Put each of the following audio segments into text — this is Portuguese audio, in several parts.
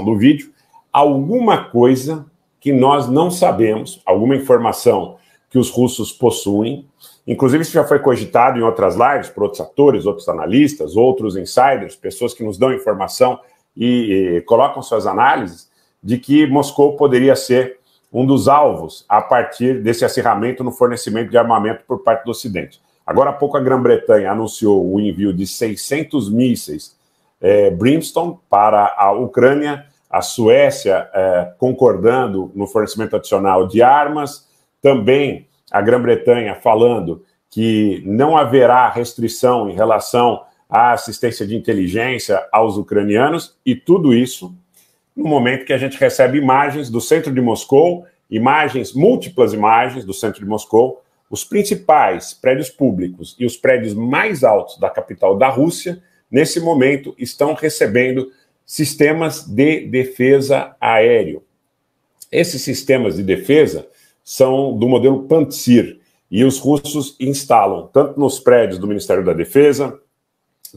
do vídeo, alguma coisa que nós não sabemos, alguma informação que os russos possuem. Inclusive, isso já foi cogitado em outras lives por outros atores, outros analistas, outros insiders, pessoas que nos dão informação e, e colocam suas análises de que Moscou poderia ser um dos alvos a partir desse acirramento no fornecimento de armamento por parte do Ocidente. Agora há pouco, a Grã-Bretanha anunciou o envio de 600 mísseis é, Brimstone para a Ucrânia, a Suécia é, concordando no fornecimento adicional de armas, também a Grã-Bretanha falando que não haverá restrição em relação à assistência de inteligência aos ucranianos, e tudo isso no momento que a gente recebe imagens do centro de Moscou, imagens, múltiplas imagens do centro de Moscou, os principais prédios públicos e os prédios mais altos da capital da Rússia nesse momento, estão recebendo sistemas de defesa aéreo. Esses sistemas de defesa são do modelo Pantsir e os russos instalam tanto nos prédios do Ministério da Defesa,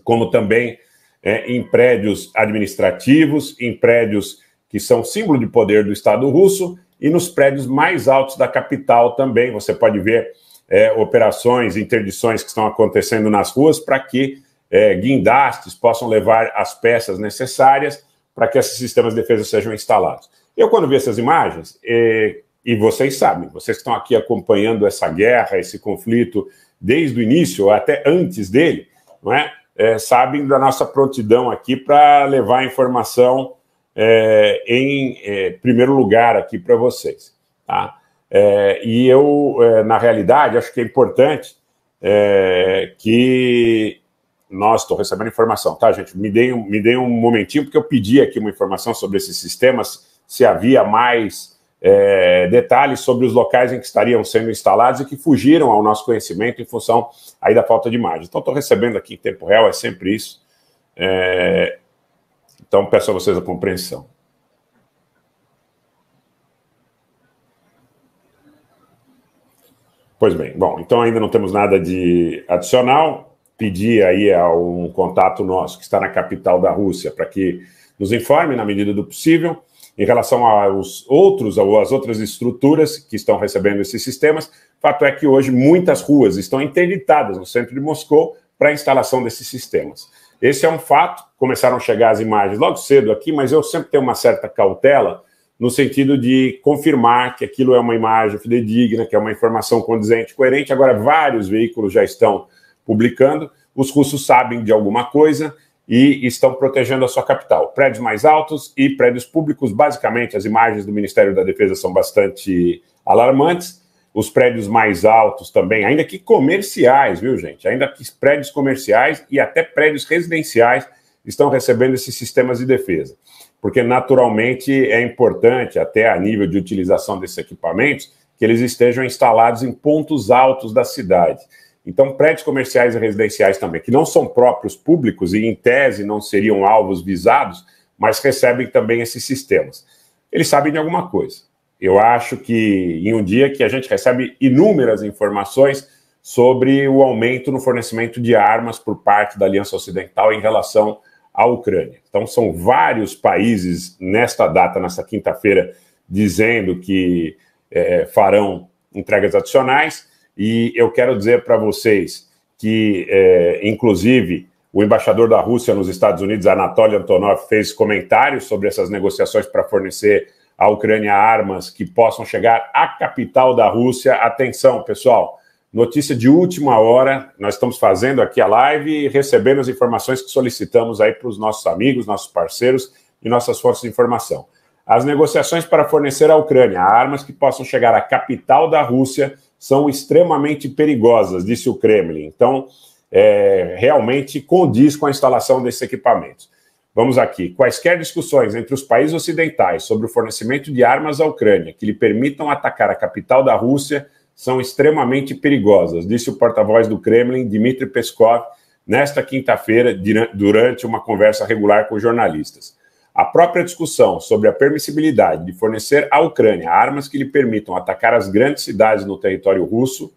como também é, em prédios administrativos, em prédios que são símbolo de poder do Estado russo e nos prédios mais altos da capital também. Você pode ver é, operações, interdições que estão acontecendo nas ruas para que é, guindastes possam levar as peças necessárias para que esses sistemas de defesa sejam instalados. Eu, quando vi essas imagens, é, e vocês sabem, vocês que estão aqui acompanhando essa guerra, esse conflito, desde o início, até antes dele, não é? é sabem da nossa prontidão aqui para levar a informação é, em é, primeiro lugar aqui para vocês. Tá? É, e eu, é, na realidade, acho que é importante que nós estou recebendo informação, tá, gente? Me dei, me dei um momentinho, porque eu pedi aqui uma informação sobre esses sistemas, se havia mais é, detalhes sobre os locais em que estariam sendo instalados e que fugiram ao nosso conhecimento em função aí da falta de imagem. Então, estou recebendo aqui em tempo real, é sempre isso. É, então, peço a vocês a compreensão. Pois bem, bom, então ainda não temos nada de adicional pedir aí a um contato nosso que está na capital da Rússia para que nos informe na medida do possível em relação aos outros ou às outras estruturas que estão recebendo esses sistemas. Fato é que hoje muitas ruas estão interditadas no centro de Moscou para a instalação desses sistemas. Esse é um fato. Começaram a chegar as imagens logo cedo aqui, mas eu sempre tenho uma certa cautela no sentido de confirmar que aquilo é uma imagem fidedigna, que é uma informação condizente, coerente. Agora, vários veículos já estão publicando, os russos sabem de alguma coisa e estão protegendo a sua capital. Prédios mais altos e prédios públicos, basicamente, as imagens do Ministério da Defesa são bastante alarmantes. Os prédios mais altos também, ainda que comerciais, viu, gente? Ainda que prédios comerciais e até prédios residenciais estão recebendo esses sistemas de defesa. Porque, naturalmente, é importante, até a nível de utilização desses equipamentos, que eles estejam instalados em pontos altos da cidade. Então, prédios comerciais e residenciais também, que não são próprios públicos e, em tese, não seriam alvos visados, mas recebem também esses sistemas. Eles sabem de alguma coisa. Eu acho que em um dia que a gente recebe inúmeras informações sobre o aumento no fornecimento de armas por parte da Aliança Ocidental em relação à Ucrânia. Então, são vários países nesta data, nesta quinta-feira, dizendo que é, farão entregas adicionais. E eu quero dizer para vocês que, é, inclusive, o embaixador da Rússia nos Estados Unidos, Anatoly Antonov, fez comentários sobre essas negociações para fornecer à Ucrânia armas que possam chegar à capital da Rússia. Atenção, pessoal, notícia de última hora. Nós estamos fazendo aqui a live e recebendo as informações que solicitamos aí para os nossos amigos, nossos parceiros e nossas forças de informação. As negociações para fornecer à Ucrânia armas que possam chegar à capital da Rússia são extremamente perigosas, disse o Kremlin. Então, é, realmente condiz com a instalação desses equipamentos. Vamos aqui. Quaisquer discussões entre os países ocidentais sobre o fornecimento de armas à Ucrânia que lhe permitam atacar a capital da Rússia são extremamente perigosas, disse o porta-voz do Kremlin, Dmitry Peskov, nesta quinta-feira, durante uma conversa regular com jornalistas. A própria discussão sobre a permissibilidade de fornecer à Ucrânia armas que lhe permitam atacar as grandes cidades no território russo,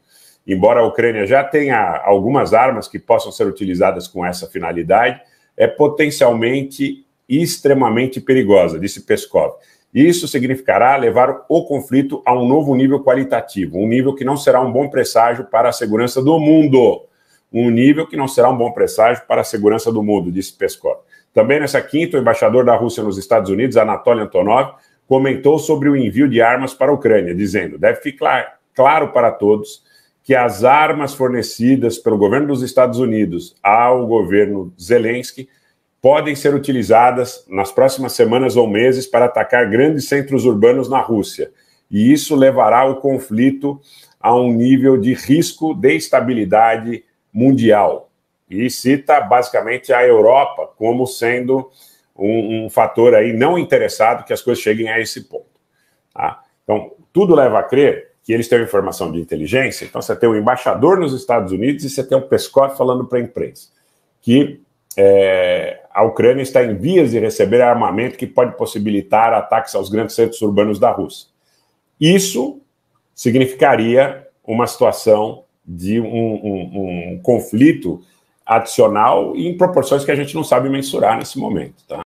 embora a Ucrânia já tenha algumas armas que possam ser utilizadas com essa finalidade, é potencialmente extremamente perigosa, disse Peskov. Isso significará levar o conflito a um novo nível qualitativo, um nível que não será um bom presságio para a segurança do mundo. Um nível que não será um bom presságio para a segurança do mundo, disse Peskov. Também nessa quinta, o embaixador da Rússia nos Estados Unidos, Anatoly Antonov, comentou sobre o envio de armas para a Ucrânia, dizendo: deve ficar claro para todos que as armas fornecidas pelo governo dos Estados Unidos ao governo Zelensky podem ser utilizadas nas próximas semanas ou meses para atacar grandes centros urbanos na Rússia. E isso levará o conflito a um nível de risco de estabilidade mundial e cita basicamente a Europa como sendo um, um fator aí não interessado que as coisas cheguem a esse ponto. Tá? Então, tudo leva a crer que eles têm informação de inteligência. Então, você tem um embaixador nos Estados Unidos e você tem um Peskov falando para a imprensa que é, a Ucrânia está em vias de receber armamento que pode possibilitar ataques aos grandes centros urbanos da Rússia. Isso significaria uma situação de um, um conflito adicional em proporções que a gente não sabe mensurar nesse momento. Tá?